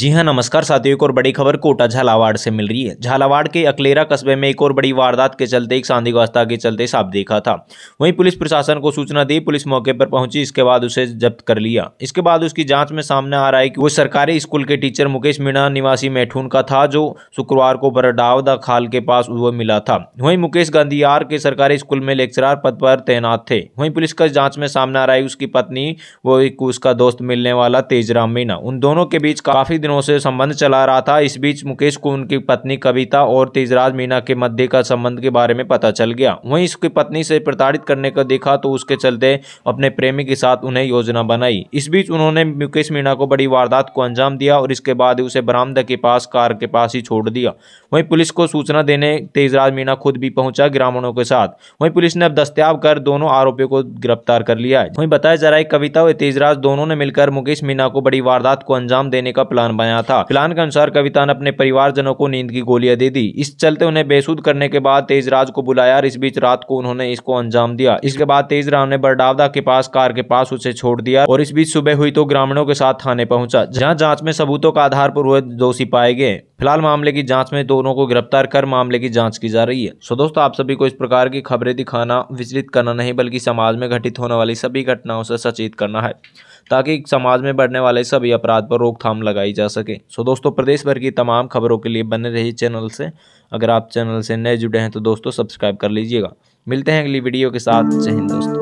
जी हां नमस्कार साथियों एक और बड़ी खबर कोटा झालावाड़ से मिल रही है झालावाड़ के अकलेरा कस्बे में एक और बड़ी वारदात के चलते एक सांदिगवस्था के चलते साफ देखा था वहीं पुलिस प्रशासन को सूचना दी पुलिस मौके पर पहुंची इसके बाद उसे जब्त कर लिया इसके बाद उसकी जांच में सामने आ रहा है कि वो सरकारी स्कूल के टीचर मुकेश मीणा निवासी मैठून का था जो शुक्रवार को बरडावदा खाल के पास वो मिला था वहीं मुकेश गांधीयार के सरकारी स्कूल में लेक्चरार पद पर तैनात थे वहीं पुलिस का जांच में सामने आ रहा है उसकी पत्नी वो एक उसका दोस्त मिलने वाला तेजराम मीणा उन दोनों के बीच काफी दिनों से संबंध चला रहा था इस बीच मुकेश को उनकी पत्नी कविता और तेजराज मीना के मध्य का संबंध के बारे में पता चल गया वहीं इसकी पत्नी से प्रताड़ित करने का देखा तो उसके चलते अपने प्रेमी के साथ उन्हें योजना बनाई इस बीच उन्होंने मुकेश मीणा को बड़ी वारदात को अंजाम दिया और इसके बाद उसे बरामदा के पास कार के पास ही छोड़ दिया वहीं पुलिस को सूचना देने तेजराज मीणा खुद भी पहुंचा ग्रामीणों के साथ वहीं पुलिस ने अब दस्तियाब कर दोनों आरोपियों को गिरफ्तार कर लिया है वहीं बताया जा रहा है कविता और तेजराज दोनों ने मिलकर मुकेश मीणा को बड़ी वारदात को अंजाम देने का प्लान प्लान बनाया था प्लान के अनुसार कविता ने अपने परिवारजनों को नींद की गोलियां दे दी इस चलते उन्हें बेसुद करने के बाद तेजराज को बुलाया और इस बीच रात को उन्होंने इसको अंजाम दिया इसके बाद तेजराज ने बरडावदा के पास कार के पास उसे छोड़ दिया और इस बीच सुबह हुई तो ग्रामीणों के साथ थाने पहुंचा जहां जांच में सबूतों का आधार पर वह दोषी पाए गए फिलहाल मामले की जांच में दोनों को गिरफ्तार कर मामले की जांच की जा रही है सो दोस्तों आप सभी को इस प्रकार की खबरें दिखाना विचलित करना नहीं बल्कि समाज में घटित होने वाली सभी घटनाओं से सचेत करना है ताकि समाज में बढ़ने वाले सभी अपराध पर रोकथाम लगाई जा सके सो दोस्तों प्रदेश भर की तमाम खबरों के लिए बने रही चैनल से अगर आप चैनल से नए जुड़े हैं तो दोस्तों सब्सक्राइब कर लीजिएगा मिलते हैं अगली वीडियो के साथ जय हिंद दोस्तों